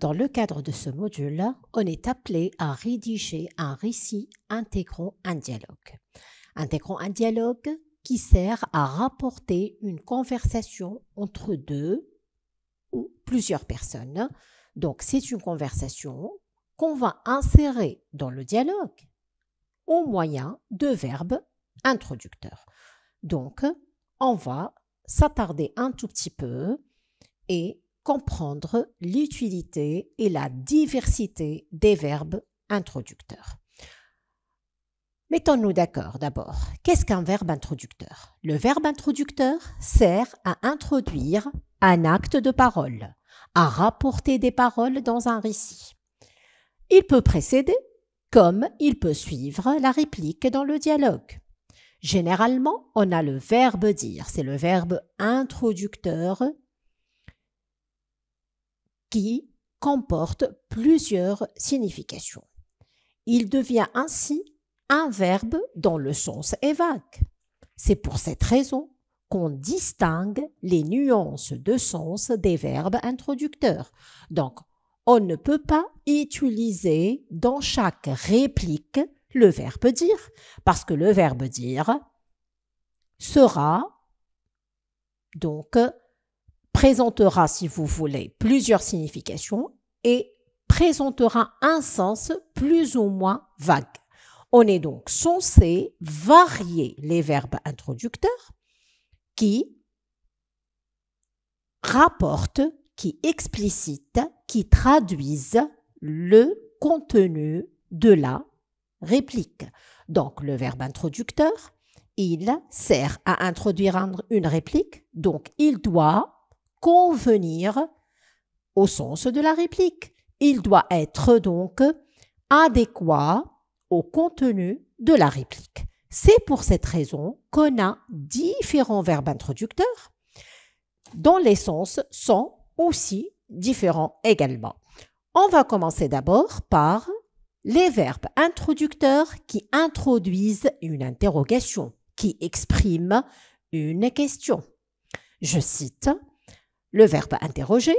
Dans le cadre de ce module, on est appelé à rédiger un récit intégrant un dialogue. Intégrant un dialogue qui sert à rapporter une conversation entre deux ou plusieurs personnes. Donc c'est une conversation qu'on va insérer dans le dialogue au moyen de verbes introducteurs. Donc on va s'attarder un tout petit peu et comprendre l'utilité et la diversité des verbes introducteurs. Mettons-nous d'accord d'abord. Qu'est-ce qu'un verbe introducteur Le verbe introducteur sert à introduire un acte de parole, à rapporter des paroles dans un récit. Il peut précéder comme il peut suivre la réplique dans le dialogue. Généralement, on a le verbe dire, c'est le verbe introducteur qui comporte plusieurs significations. Il devient ainsi un verbe dont le sens est vague. C'est pour cette raison qu'on distingue les nuances de sens des verbes introducteurs. Donc, on ne peut pas utiliser dans chaque réplique le verbe dire, parce que le verbe dire sera donc présentera, si vous voulez, plusieurs significations et présentera un sens plus ou moins vague. On est donc censé varier les verbes introducteurs qui rapportent, qui explicitent, qui traduisent le contenu de la réplique. Donc le verbe introducteur, il sert à introduire une réplique, donc il doit convenir au sens de la réplique. Il doit être donc adéquat au contenu de la réplique. C'est pour cette raison qu'on a différents verbes introducteurs dont les sens sont aussi différents également. On va commencer d'abord par les verbes introducteurs qui introduisent une interrogation, qui expriment une question. Je cite le verbe interroger,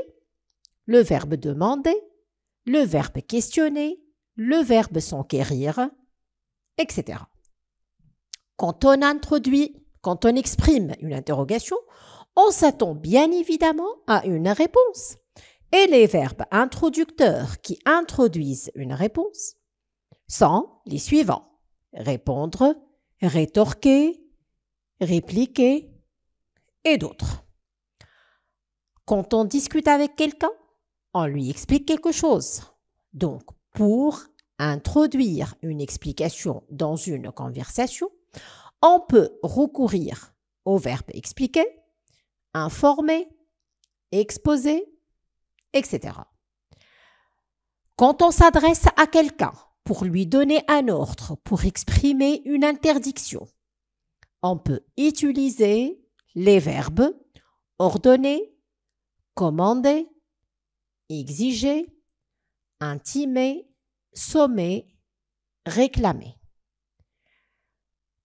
le verbe demander, le verbe questionner, le verbe s'enquérir, etc. Quand on introduit, quand on exprime une interrogation, on s'attend bien évidemment à une réponse. Et les verbes introducteurs qui introduisent une réponse sont les suivants. Répondre, rétorquer, répliquer et d'autres. Quand on discute avec quelqu'un, on lui explique quelque chose. Donc, pour introduire une explication dans une conversation, on peut recourir au verbe expliquer, informer, exposer, etc. Quand on s'adresse à quelqu'un pour lui donner un ordre, pour exprimer une interdiction, on peut utiliser les verbes ordonner, commander, exiger, intimer, sommer, réclamer.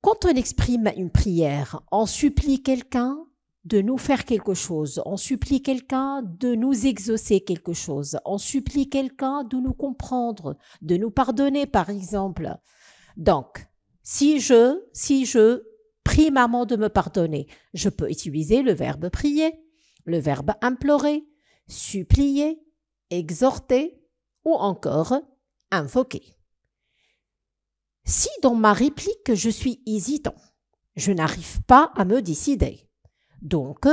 Quand on exprime une prière, on supplie quelqu'un de nous faire quelque chose, on supplie quelqu'un de nous exaucer quelque chose, on supplie quelqu'un de nous comprendre, de nous pardonner par exemple. Donc, si je, si je prie maman de me pardonner, je peux utiliser le verbe prier le verbe implorer, supplier, exhorter ou encore invoquer. Si dans ma réplique je suis hésitant, je n'arrive pas à me décider. Donc,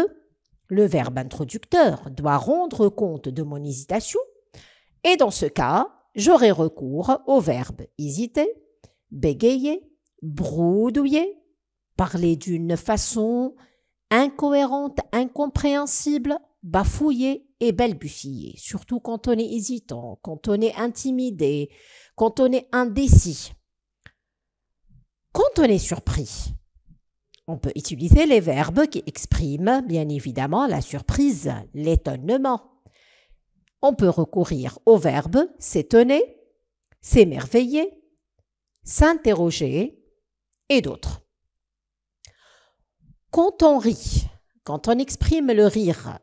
le verbe introducteur doit rendre compte de mon hésitation et dans ce cas, j'aurai recours au verbe hésiter, bégayer, broudouiller, parler d'une façon incohérente, incompréhensible, bafouillée et balbutiée, surtout quand on est hésitant, quand on est intimidé, quand on est indécis. Quand on est surpris, on peut utiliser les verbes qui expriment bien évidemment la surprise, l'étonnement. On peut recourir aux verbes s'étonner, s'émerveiller, s'interroger et d'autres. Quand on rit, quand on exprime le rire,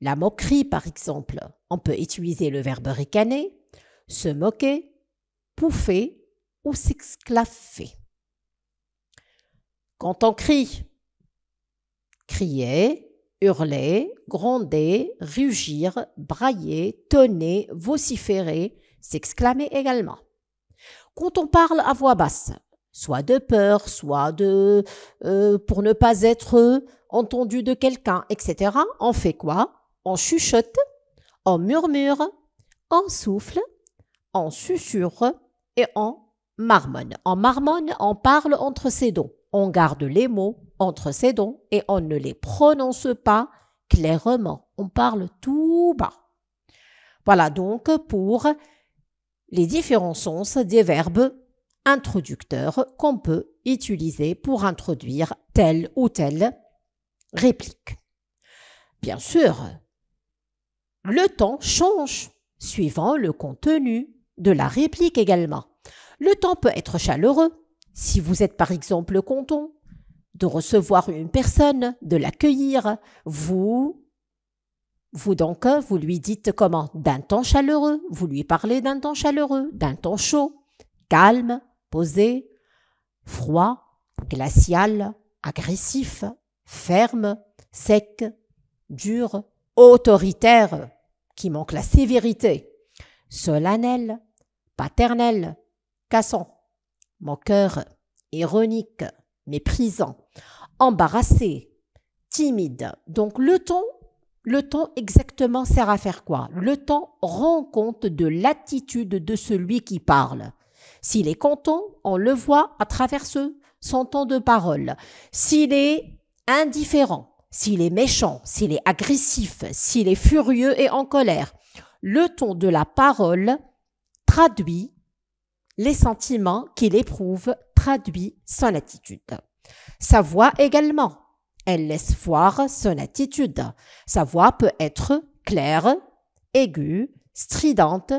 la moquerie par exemple, on peut utiliser le verbe ricaner, se moquer, pouffer ou s'exclaffer. Quand on crie, crier, hurler, gronder, rugir, brailler, tonner, vociférer, s'exclamer également. Quand on parle à voix basse, soit de peur, soit de euh, pour ne pas être entendu de quelqu'un, etc. On fait quoi On chuchote, on murmure, on souffle, on susurre et on marmonne. En marmonne, on parle entre ses dents. On garde les mots entre ses dents et on ne les prononce pas clairement. On parle tout bas. Voilà donc pour les différents sens des verbes introducteur qu'on peut utiliser pour introduire telle ou telle réplique. Bien sûr, le temps change suivant le contenu de la réplique également. Le temps peut être chaleureux. Si vous êtes par exemple content de recevoir une personne, de l'accueillir, vous, vous donc, vous lui dites comment D'un temps chaleureux, vous lui parlez d'un temps chaleureux, d'un ton chaud, calme, posé, froid, glacial, agressif, ferme, sec, dur, autoritaire, qui manque la sévérité, solennel, paternel, cassant, moqueur, ironique, méprisant, embarrassé, timide. Donc le ton, le ton exactement sert à faire quoi Le ton rend compte de l'attitude de celui qui parle. S'il est content, on le voit à travers son ton de parole. S'il est indifférent, s'il est méchant, s'il est agressif, s'il est furieux et en colère, le ton de la parole traduit les sentiments qu'il éprouve, traduit son attitude. Sa voix également. Elle laisse voir son attitude. Sa voix peut être claire, aiguë, stridente,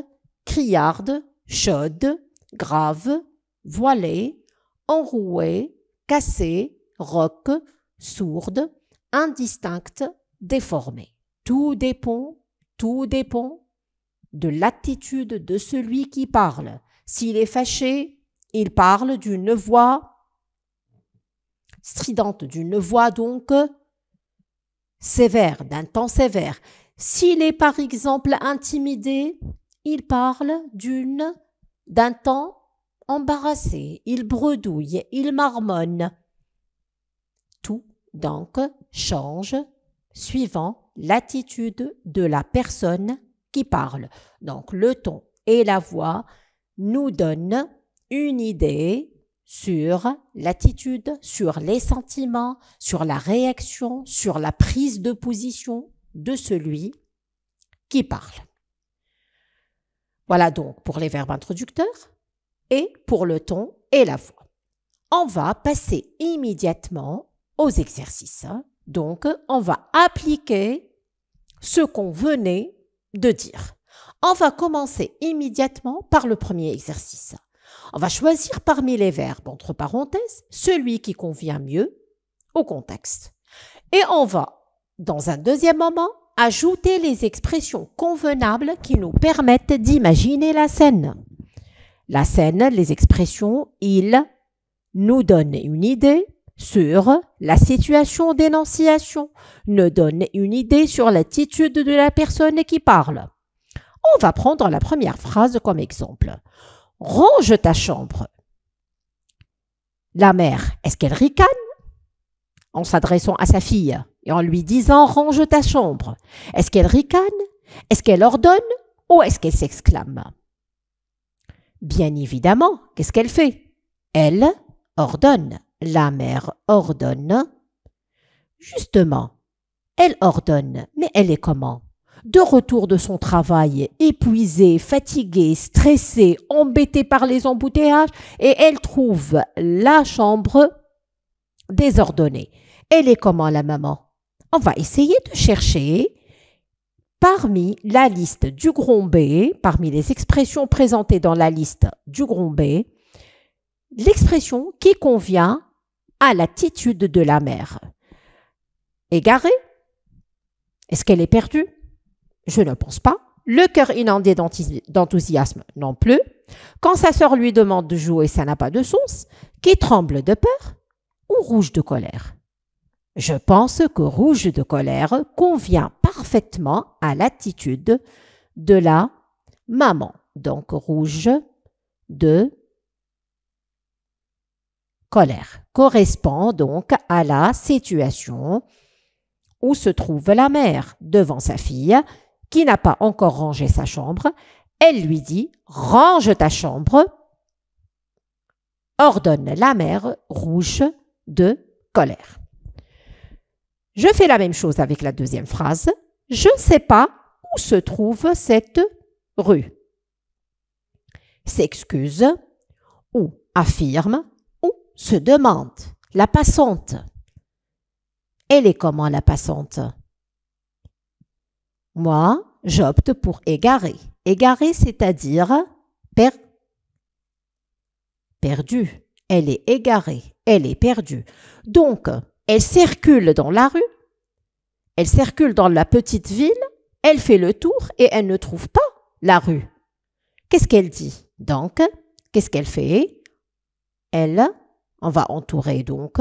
criarde, chaude, grave, voilée, enrouée, cassée, roque, sourde, indistincte, déformée. Tout dépend, tout dépend de l'attitude de celui qui parle. S'il est fâché, il parle d'une voix stridente, d'une voix donc sévère, d'un temps sévère. S'il est par exemple intimidé, il parle d'une d'un temps embarrassé, il bredouille, il marmonne. Tout, donc, change suivant l'attitude de la personne qui parle. Donc, le ton et la voix nous donnent une idée sur l'attitude, sur les sentiments, sur la réaction, sur la prise de position de celui qui parle. Voilà donc pour les verbes introducteurs et pour le ton et la voix. On va passer immédiatement aux exercices. Hein. Donc, on va appliquer ce qu'on venait de dire. On va commencer immédiatement par le premier exercice. On va choisir parmi les verbes, entre parenthèses, celui qui convient mieux au contexte. Et on va, dans un deuxième moment, Ajouter les expressions convenables qui nous permettent d'imaginer la scène. La scène, les expressions il nous donnent une idée sur la situation d'énonciation, nous donnent une idée sur l'attitude de la personne qui parle. On va prendre la première phrase comme exemple. Range ta chambre. La mère, est-ce qu'elle ricane en s'adressant à sa fille et en lui disant Range ta chambre. Est-ce qu'elle ricane Est-ce qu'elle ordonne Ou est-ce qu'elle s'exclame Bien évidemment, qu'est-ce qu'elle fait Elle ordonne. La mère ordonne. Justement, elle ordonne, mais elle est comment de retour de son travail, épuisée, fatiguée, stressée, embêtée par les embouteillages, et elle trouve la chambre désordonnée. Elle est comment la maman On va essayer de chercher parmi la liste du grombé, parmi les expressions présentées dans la liste du grombé, l'expression qui convient à l'attitude de la mère. Égarée Est-ce qu'elle est perdue Je ne pense pas. Le cœur inondé d'enthousiasme non plus. Quand sa sœur lui demande de jouer, ça n'a pas de sens. Qui tremble de peur rouge de colère. Je pense que rouge de colère convient parfaitement à l'attitude de la maman. Donc rouge de colère correspond donc à la situation où se trouve la mère devant sa fille qui n'a pas encore rangé sa chambre. Elle lui dit Range ta chambre. Ordonne la mère rouge de colère. Je fais la même chose avec la deuxième phrase. Je ne sais pas où se trouve cette rue. S'excuse ou affirme ou se demande. La passante. Elle est comment la passante Moi, j'opte pour égarer. Égarer, c'est-à-dire perdu elle est égarée, elle est perdue. Donc, elle circule dans la rue, elle circule dans la petite ville, elle fait le tour et elle ne trouve pas la rue. Qu'est-ce qu'elle dit Donc, qu'est-ce qu'elle fait Elle, on va entourer donc,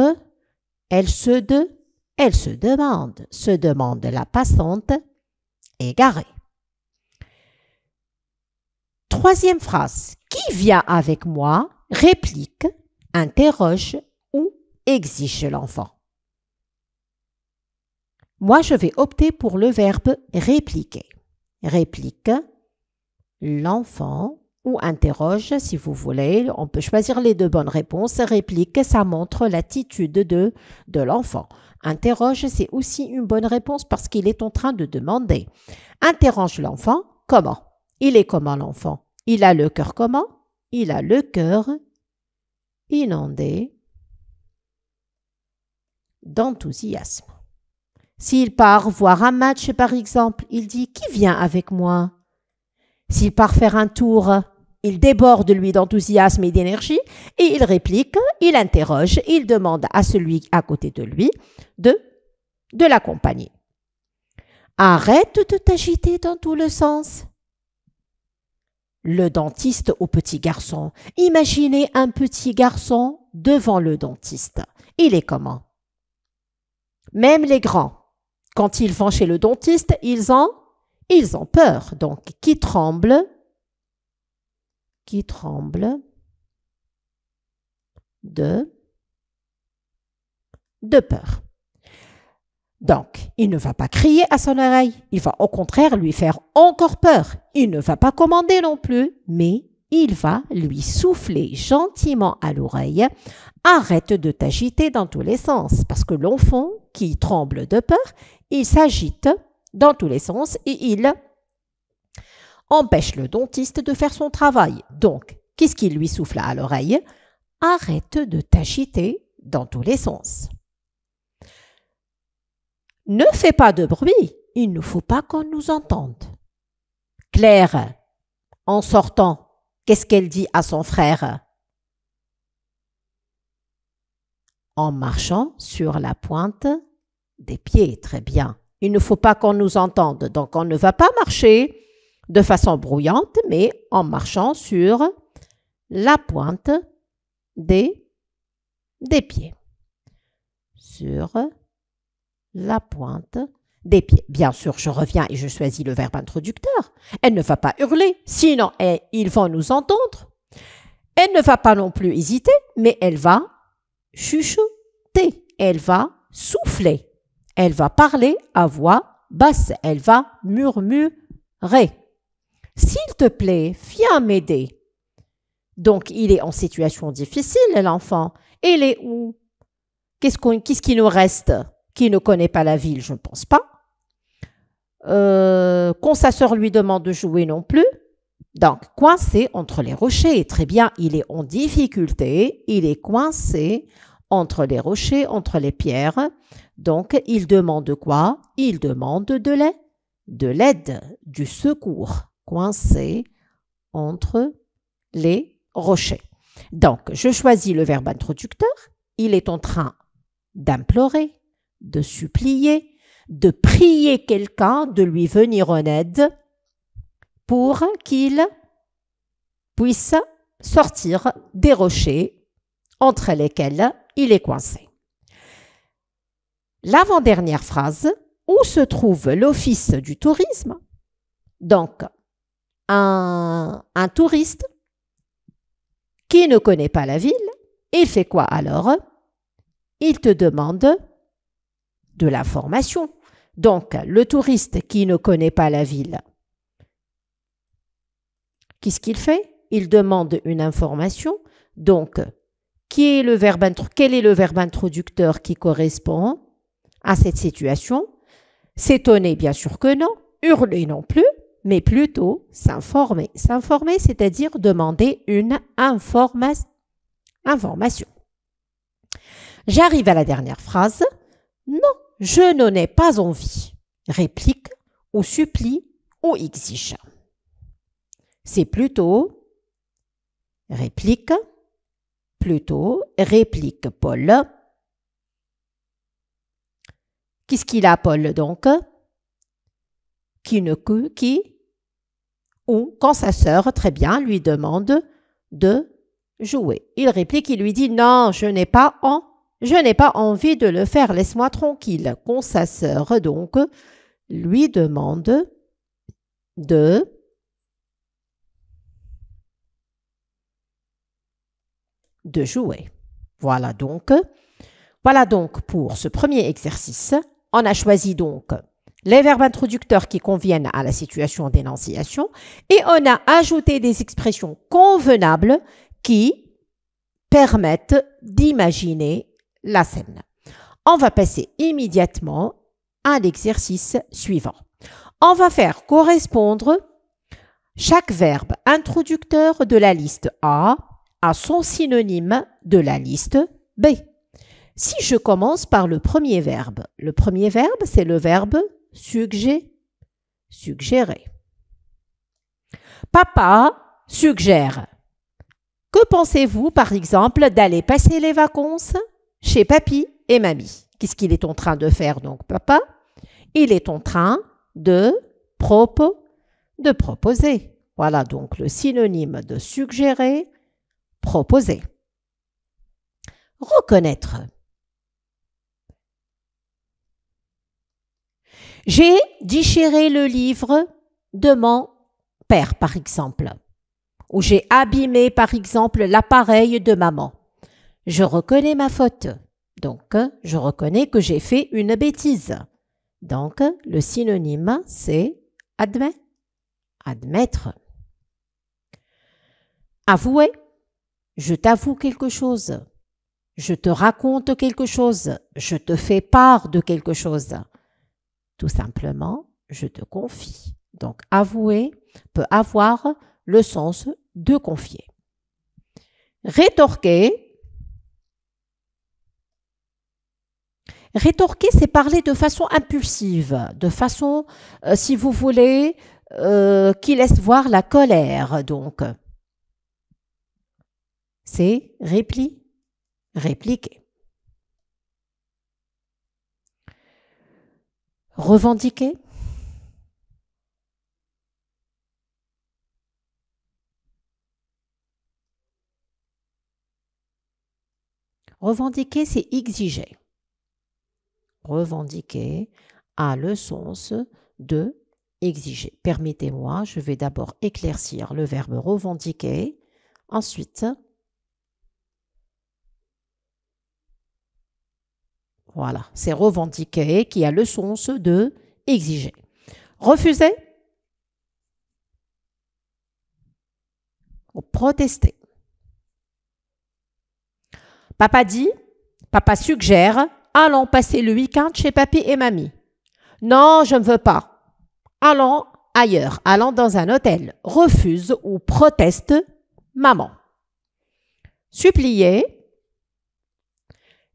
elle se de, elle se demande, se demande la passante égarée. Troisième phrase, qui vient avec moi réplique interroge ou exige l'enfant. Moi, je vais opter pour le verbe répliquer. Réplique l'enfant ou interroge si vous voulez. On peut choisir les deux bonnes réponses. Réplique, ça montre l'attitude de, de l'enfant. Interroge, c'est aussi une bonne réponse parce qu'il est en train de demander. Interroge l'enfant, comment Il est comment l'enfant Il a le cœur comment Il a le cœur inondé d'enthousiasme. S'il part voir un match, par exemple, il dit Qui vient avec moi S'il part faire un tour, il déborde, lui, d'enthousiasme et d'énergie, et il réplique, il interroge, il demande à celui à côté de lui de, de l'accompagner. Arrête de t'agiter dans tout le sens le dentiste au petit garçon. Imaginez un petit garçon devant le dentiste. Il est comment Même les grands, quand ils vont chez le dentiste, ils ont, ils ont peur. Donc, qui tremble Qui tremble de, de peur. Donc, il ne va pas crier à son oreille, il va au contraire lui faire encore peur. Il ne va pas commander non plus, mais il va lui souffler gentiment à l'oreille. Arrête de t'agiter dans tous les sens, parce que l'enfant qui tremble de peur, il s'agite dans tous les sens et il empêche le dentiste de faire son travail. Donc, qu'est-ce qu'il lui souffle à l'oreille Arrête de t'agiter dans tous les sens. Ne fais pas de bruit, il ne faut pas qu'on nous entende. Claire, en sortant, qu'est-ce qu'elle dit à son frère En marchant sur la pointe des pieds, très bien. Il ne faut pas qu'on nous entende, donc on ne va pas marcher de façon brouillante, mais en marchant sur la pointe des, des pieds. Sur la pointe des pieds. Bien sûr, je reviens et je choisis le verbe introducteur. Elle ne va pas hurler, sinon eh, ils vont nous entendre. Elle ne va pas non plus hésiter, mais elle va chuchoter, elle va souffler, elle va parler à voix basse, elle va murmurer. S'il te plaît, viens m'aider. Donc, il est en situation difficile, l'enfant. Il est où Qu'est-ce qu'est-ce qui nous reste qui ne connaît pas la ville, je ne pense pas. Euh, quand sa sœur lui demande de jouer non plus. Donc, coincé entre les rochers. Très bien, il est en difficulté, il est coincé entre les rochers, entre les pierres. Donc, il demande quoi Il demande de l'aide, de l'aide, du secours, coincé entre les rochers. Donc, je choisis le verbe introducteur. Il est en train d'implorer, de supplier, de prier quelqu'un de lui venir en aide pour qu'il puisse sortir des rochers entre lesquels il est coincé. L'avant-dernière phrase, où se trouve l'office du tourisme Donc, un, un touriste qui ne connaît pas la ville, il fait quoi alors Il te demande de l'information. Donc, le touriste qui ne connaît pas la ville, qu'est-ce qu'il fait Il demande une information. Donc, qui est le verbe quel est le verbe introducteur qui correspond à cette situation S'étonner, bien sûr que non. Hurler non plus, mais plutôt s'informer. S'informer, c'est-à-dire demander une information. J'arrive à la dernière phrase. Non, je n'en ai pas envie, réplique ou supplie ou exige. C'est plutôt réplique, plutôt réplique Paul. Qu'est-ce qu'il a Paul donc Qui ne que qui ou quand sa sœur très bien lui demande de jouer. Il réplique, il lui dit non, je n'ai pas envie. Je n'ai pas envie de le faire, laisse-moi tranquille. Quand sa donc, lui demande de de jouer. Voilà donc. Voilà donc pour ce premier exercice. On a choisi donc les verbes introducteurs qui conviennent à la situation d'énonciation et on a ajouté des expressions convenables qui permettent d'imaginer la scène. On va passer immédiatement à l'exercice suivant. On va faire correspondre chaque verbe introducteur de la liste A à son synonyme de la liste B. Si je commence par le premier verbe, le premier verbe, c'est le verbe suggérer. Papa suggère. Que pensez-vous, par exemple, d'aller passer les vacances chez papy et mamie. Qu'est-ce qu'il est en train de faire donc papa Il est en train de propos, de proposer. Voilà donc le synonyme de suggérer, proposer. Reconnaître. J'ai déchiré le livre de mon père, par exemple. Ou j'ai abîmé, par exemple, l'appareil de maman. Je reconnais ma faute. Donc, je reconnais que j'ai fait une bêtise. Donc, le synonyme, c'est admet, admettre. Avouer. Je t'avoue quelque chose. Je te raconte quelque chose. Je te fais part de quelque chose. Tout simplement, je te confie. Donc, avouer peut avoir le sens de confier. Rétorquer Rétorquer, c'est parler de façon impulsive, de façon, euh, si vous voulez, euh, qui laisse voir la colère. Donc, c'est répli, répliquer. Revendiquer. Revendiquer, c'est exiger revendiquer a le sens de exiger. Permettez-moi, je vais d'abord éclaircir le verbe revendiquer. Ensuite, voilà, c'est revendiquer qui a le sens de exiger. Refuser ou protester. Papa dit, papa suggère, allons passer le week-end chez papy et mamie. Non, je ne veux pas. Allons ailleurs, allons dans un hôtel. Refuse ou proteste maman. Supplier.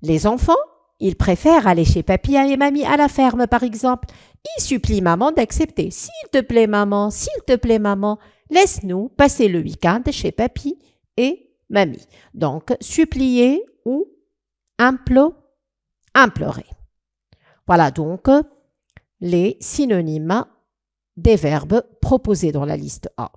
Les enfants, ils préfèrent aller chez papy et mamie à la ferme, par exemple. Ils supplient maman d'accepter. S'il te plaît, maman, s'il te plaît, maman, laisse-nous passer le week-end chez papy et mamie. Donc, supplier ou implorer implorer. Voilà donc les synonymes des verbes proposés dans la liste A.